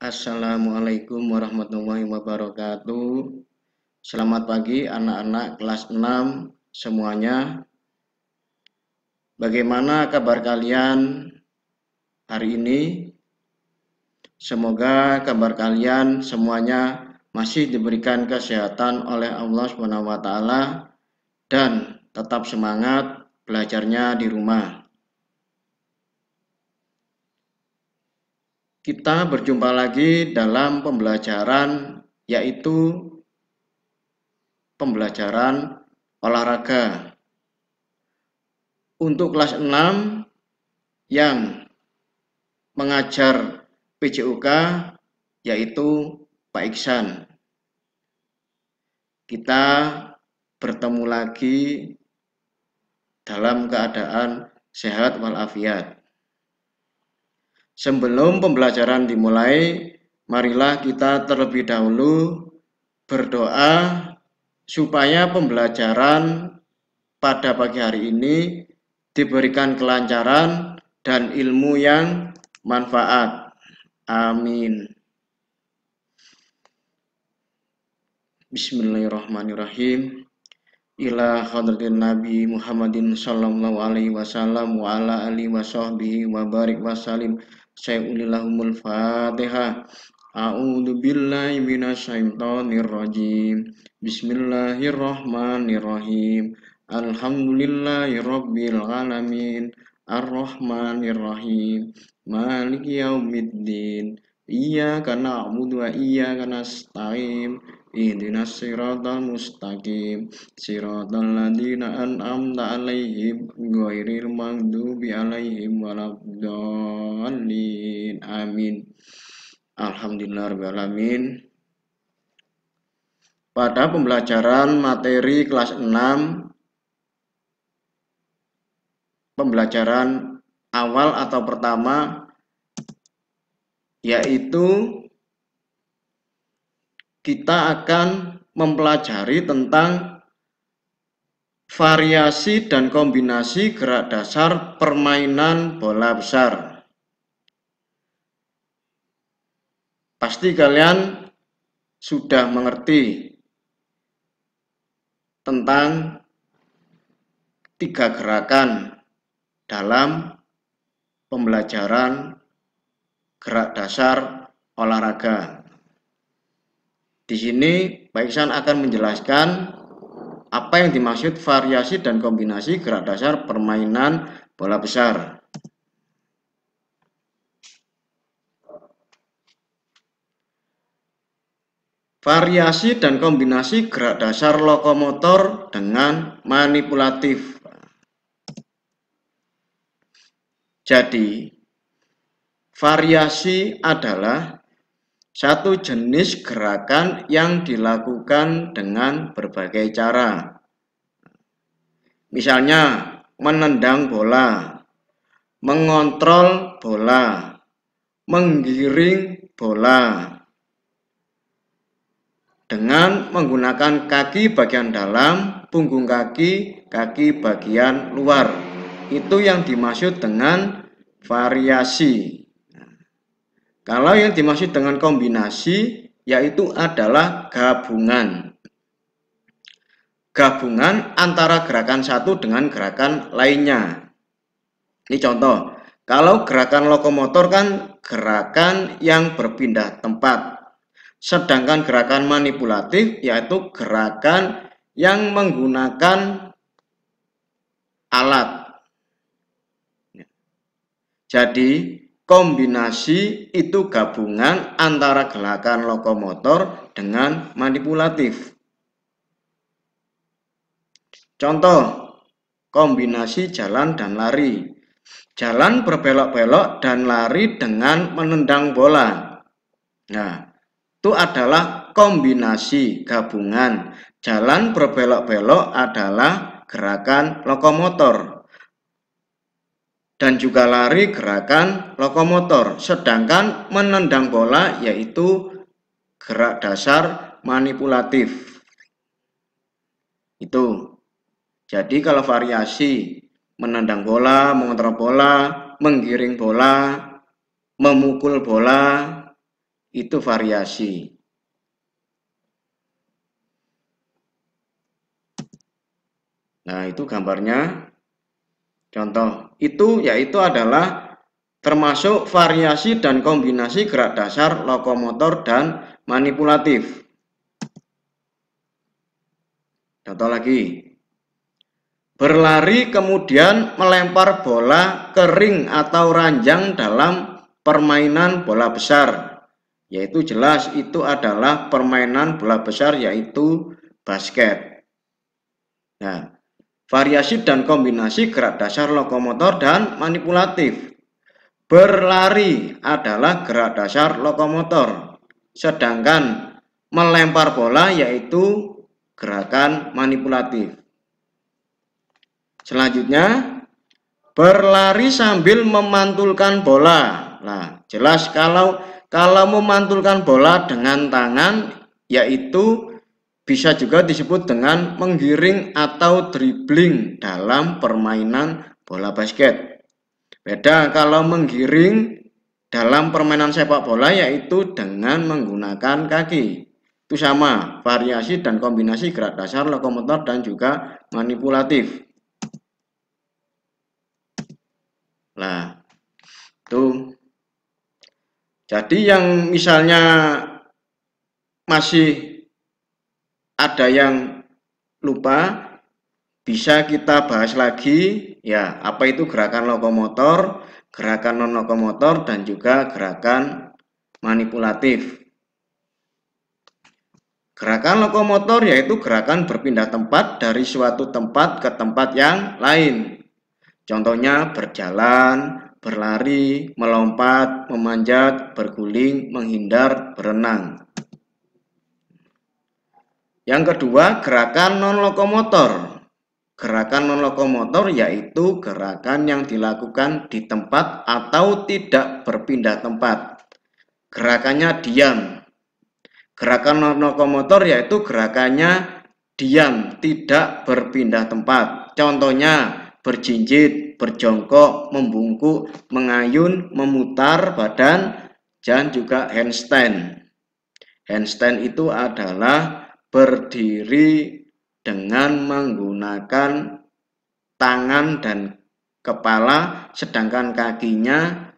Assalamualaikum warahmatullahi wabarakatuh. Selamat pagi anak-anak kelas 6 semuanya. Bagaimana kabar kalian hari ini? Semoga kabar kalian semuanya masih diberikan kesehatan oleh Allah Subhanahu wa taala dan tetap semangat belajarnya di rumah. Kita berjumpa lagi dalam pembelajaran yaitu pembelajaran olahraga. Untuk kelas 6 yang mengajar PJOK yaitu Pak Iksan. Kita bertemu lagi dalam keadaan sehat walafiat. Sebelum pembelajaran dimulai, marilah kita terlebih dahulu berdoa supaya pembelajaran pada pagi hari ini diberikan kelancaran dan ilmu yang manfaat. Amin. Bismillahirrahmanirrahim. Ila hadratin Nabi Muhammadin sallallahu alaihi wasallam wa ala alihi wa sahbihi wa barik wa salim syai'ulillahumul Fatiha, A'udzu billahi minasyaitonir rajim. Bismillahirrahmanirrahim. Alhamdulillahi Alhamdulillahirabbil alamin. Arrahmanirrahim. Maliki yaumiddin. Iyyaka na'budu wa iyyaka nasta'in. Ihdinas siratal mustaqim Siratal ladina an'amta alaihim Ghairil maghdubi alaihim Walabdallin Amin Alhamdulillah Alamin Pada pembelajaran materi kelas 6 Pembelajaran awal atau pertama Yaitu kita akan mempelajari tentang variasi dan kombinasi gerak dasar permainan bola besar. Pasti kalian sudah mengerti tentang tiga gerakan dalam pembelajaran gerak dasar olahraga. Di sini Pak Iksan akan menjelaskan apa yang dimaksud variasi dan kombinasi gerak dasar permainan bola besar. Variasi dan kombinasi gerak dasar lokomotor dengan manipulatif. Jadi, variasi adalah satu jenis gerakan yang dilakukan dengan berbagai cara. Misalnya, menendang bola, mengontrol bola, menggiring bola. Dengan menggunakan kaki bagian dalam, punggung kaki, kaki bagian luar. Itu yang dimaksud dengan variasi. Kalau yang dimaksud dengan kombinasi yaitu adalah gabungan. Gabungan antara gerakan satu dengan gerakan lainnya. Ini contoh, kalau gerakan lokomotor kan gerakan yang berpindah tempat. Sedangkan gerakan manipulatif yaitu gerakan yang menggunakan alat. Jadi, kombinasi itu gabungan antara gerakan lokomotor dengan manipulatif. Contoh, kombinasi jalan dan lari. Jalan berbelok-belok dan lari dengan menendang bola. Nah, itu adalah kombinasi gabungan. Jalan berbelok-belok adalah gerakan lokomotor dan juga lari gerakan lokomotor. Sedangkan menendang bola yaitu gerak dasar manipulatif. Itu. Jadi kalau variasi menendang bola, mengontrol bola, menggiring bola, memukul bola, itu variasi. Nah, itu gambarnya Contoh, itu yaitu adalah termasuk variasi dan kombinasi gerak dasar lokomotor dan manipulatif. Contoh lagi. Berlari kemudian melempar bola kering atau ranjang dalam permainan bola besar. Yaitu jelas itu adalah permainan bola besar yaitu basket. Nah, variasi dan kombinasi gerak dasar lokomotor dan manipulatif. Berlari adalah gerak dasar lokomotor, sedangkan melempar bola yaitu gerakan manipulatif. Selanjutnya, berlari sambil memantulkan bola. Nah, jelas kalau kalau memantulkan bola dengan tangan yaitu bisa juga disebut dengan menggiring atau dribbling dalam permainan bola basket. Beda kalau menggiring dalam permainan sepak bola yaitu dengan menggunakan kaki. Itu sama, variasi dan kombinasi gerak dasar lokomotor dan juga manipulatif. Nah, itu. Jadi yang misalnya masih ada yang lupa bisa kita bahas lagi ya apa itu gerakan lokomotor, gerakan non lokomotor dan juga gerakan manipulatif. Gerakan lokomotor yaitu gerakan berpindah tempat dari suatu tempat ke tempat yang lain. Contohnya berjalan, berlari, melompat, memanjat, berguling, menghindar, berenang. Yang kedua, gerakan non-lokomotor. Gerakan non-lokomotor yaitu gerakan yang dilakukan di tempat atau tidak berpindah tempat. Gerakannya diam. Gerakan non-lokomotor yaitu gerakannya diam, tidak berpindah tempat. Contohnya, berjinjit, berjongkok, membungkuk, mengayun, memutar badan, dan juga handstand. Handstand itu adalah berdiri dengan menggunakan tangan dan kepala, sedangkan kakinya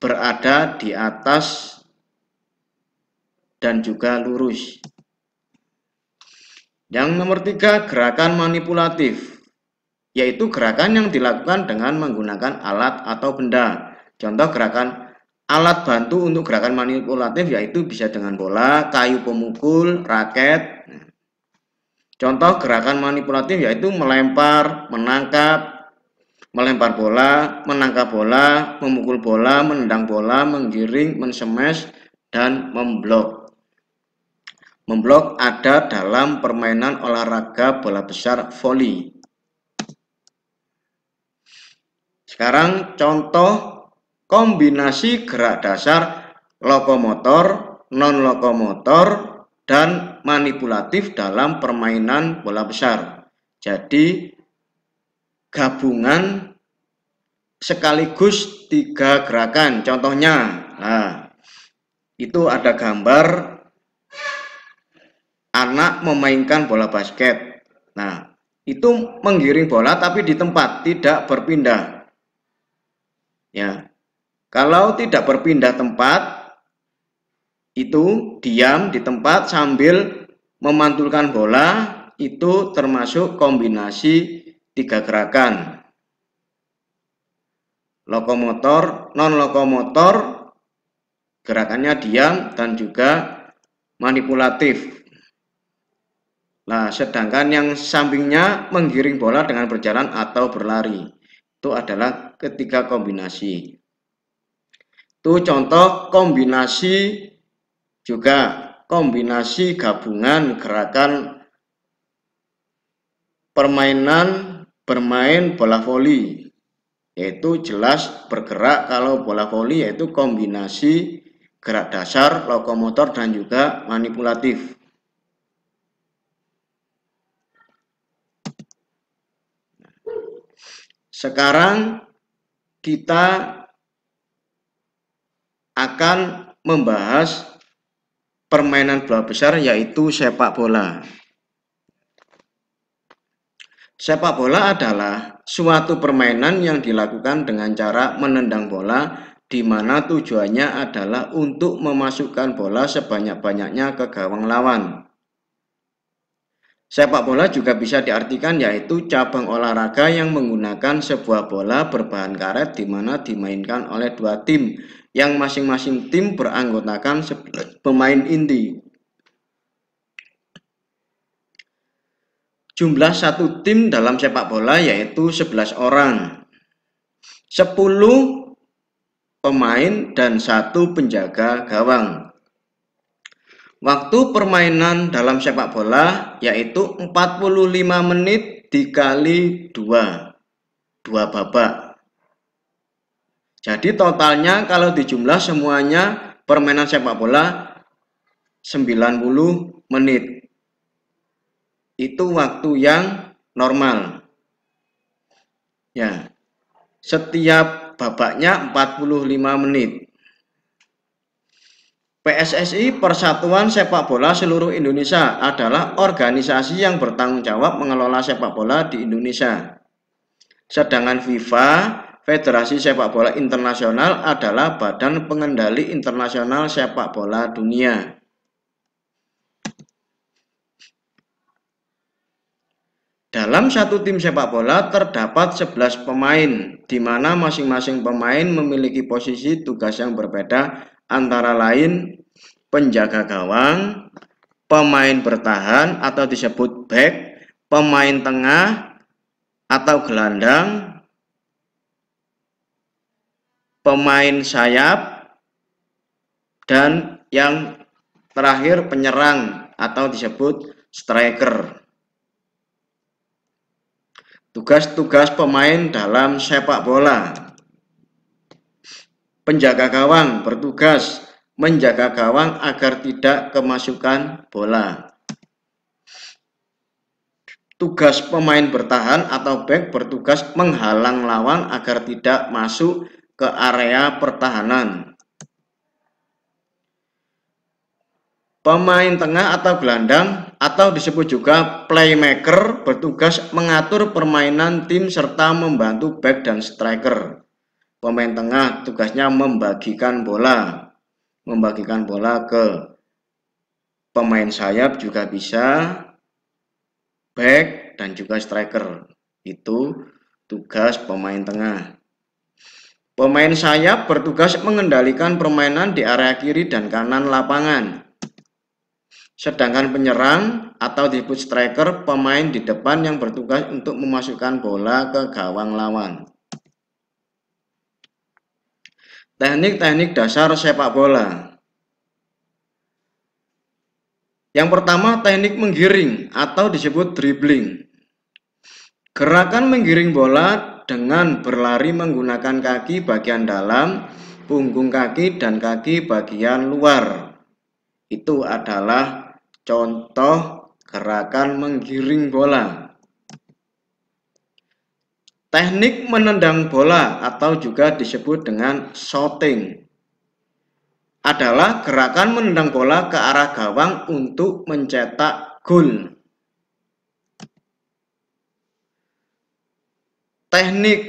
berada di atas dan juga lurus. Yang nomor tiga, gerakan manipulatif, yaitu gerakan yang dilakukan dengan menggunakan alat atau benda. Contoh gerakan Alat bantu untuk gerakan manipulatif yaitu bisa dengan bola, kayu pemukul, raket. Nah. Contoh gerakan manipulatif yaitu melempar, menangkap, melempar bola, menangkap bola, memukul bola, menendang bola, menggiring, mensemes, dan memblok. Memblok ada dalam permainan olahraga bola besar volley. Sekarang contoh kombinasi gerak dasar lokomotor, non lokomotor, dan manipulatif dalam permainan bola besar. Jadi gabungan sekaligus tiga gerakan. Contohnya, nah, itu ada gambar anak memainkan bola basket. Nah, itu menggiring bola tapi di tempat, tidak berpindah. Ya. Kalau tidak berpindah tempat, itu diam di tempat sambil memantulkan bola, itu termasuk kombinasi tiga gerakan. Lokomotor, non-lokomotor, gerakannya diam dan juga manipulatif. Nah, sedangkan yang sampingnya menggiring bola dengan berjalan atau berlari. Itu adalah ketiga kombinasi. Itu contoh kombinasi juga kombinasi gabungan gerakan permainan bermain bola voli yaitu jelas bergerak kalau bola voli yaitu kombinasi gerak dasar, lokomotor dan juga manipulatif. Sekarang kita akan membahas permainan bola besar yaitu sepak bola. Sepak bola adalah suatu permainan yang dilakukan dengan cara menendang bola di mana tujuannya adalah untuk memasukkan bola sebanyak-banyaknya ke gawang lawan. Sepak bola juga bisa diartikan yaitu cabang olahraga yang menggunakan sebuah bola berbahan karet di mana dimainkan oleh dua tim yang masing-masing tim beranggotakan pemain inti. Jumlah satu tim dalam sepak bola yaitu 11 orang. 10 pemain dan satu penjaga gawang. Waktu permainan dalam sepak bola yaitu 45 menit dikali 2. 2 babak. Jadi totalnya kalau dijumlah semuanya permainan sepak bola 90 menit. Itu waktu yang normal. Ya. Setiap babaknya 45 menit. PSSI Persatuan Sepak Bola Seluruh Indonesia adalah organisasi yang bertanggung jawab mengelola sepak bola di Indonesia. Sedangkan FIFA, Federasi Sepak Bola Internasional adalah badan pengendali internasional sepak bola dunia. Dalam satu tim sepak bola terdapat 11 pemain, di mana masing-masing pemain memiliki posisi tugas yang berbeda antara lain penjaga gawang, pemain bertahan atau disebut back, pemain tengah atau gelandang, pemain sayap, dan yang terakhir penyerang atau disebut striker. Tugas-tugas pemain dalam sepak bola. Penjaga gawang bertugas menjaga gawang agar tidak kemasukan bola. Tugas pemain bertahan atau back bertugas menghalang lawan agar tidak masuk ke area pertahanan. Pemain tengah atau gelandang atau disebut juga playmaker bertugas mengatur permainan tim serta membantu back dan striker. Pemain tengah tugasnya membagikan bola membagikan bola ke pemain sayap juga bisa, back dan juga striker. Itu tugas pemain tengah. Pemain sayap bertugas mengendalikan permainan di area kiri dan kanan lapangan. Sedangkan penyerang atau disebut striker pemain di depan yang bertugas untuk memasukkan bola ke gawang lawan. Teknik-teknik dasar sepak bola. Yang pertama, teknik menggiring atau disebut dribbling. Gerakan menggiring bola dengan berlari menggunakan kaki bagian dalam, punggung kaki, dan kaki bagian luar. Itu adalah contoh gerakan menggiring bola. Teknik menendang bola atau juga disebut dengan shooting adalah gerakan menendang bola ke arah gawang untuk mencetak gol. Teknik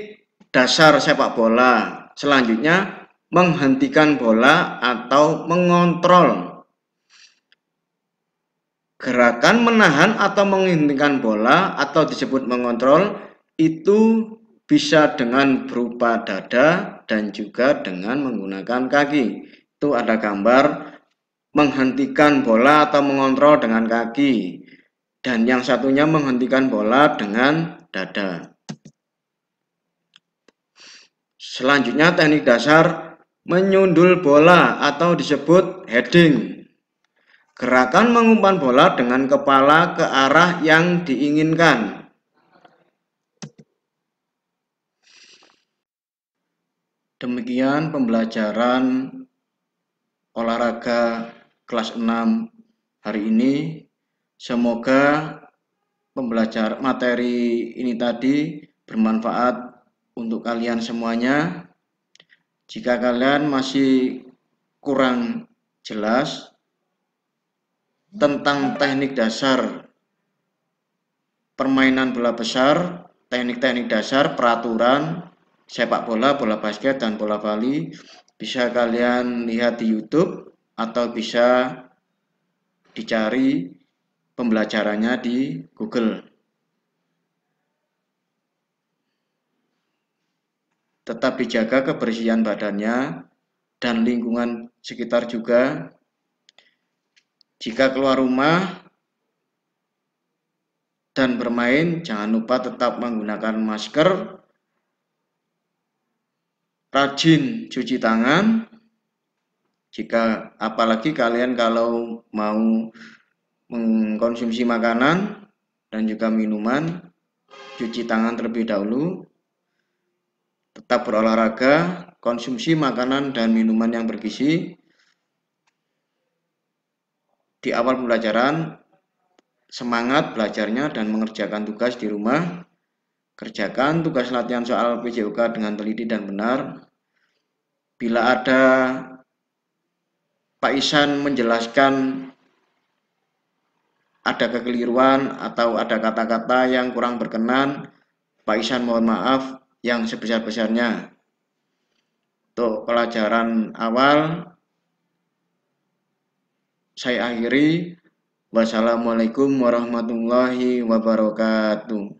dasar sepak bola selanjutnya menghentikan bola atau mengontrol. Gerakan menahan atau menghentikan bola atau disebut mengontrol itu bisa dengan berupa dada dan juga dengan menggunakan kaki. Itu ada gambar menghentikan bola atau mengontrol dengan kaki dan yang satunya menghentikan bola dengan dada. Selanjutnya teknik dasar menyundul bola atau disebut heading. Gerakan mengumpan bola dengan kepala ke arah yang diinginkan Demikian pembelajaran olahraga kelas 6 hari ini. Semoga pembelajar materi ini tadi bermanfaat untuk kalian semuanya. Jika kalian masih kurang jelas tentang teknik dasar permainan bola besar, teknik-teknik dasar, peraturan, sepak bola, bola basket, dan bola vali Bisa kalian lihat di YouTube atau bisa dicari pembelajarannya di Google. Tetap dijaga kebersihan badannya dan lingkungan sekitar juga. Jika keluar rumah dan bermain, jangan lupa tetap menggunakan masker rajin cuci tangan. Jika apalagi kalian kalau mau mengkonsumsi makanan dan juga minuman, cuci tangan terlebih dahulu. Tetap berolahraga, konsumsi makanan dan minuman yang bergizi. Di awal pembelajaran, semangat belajarnya dan mengerjakan tugas di rumah Kerjakan tugas latihan soal PJOK dengan teliti dan benar. Bila ada Pak Isan menjelaskan ada kekeliruan atau ada kata-kata yang kurang berkenan, Pak Isan mohon maaf yang sebesar-besarnya. Untuk pelajaran awal, saya akhiri. Wassalamualaikum warahmatullahi wabarakatuh.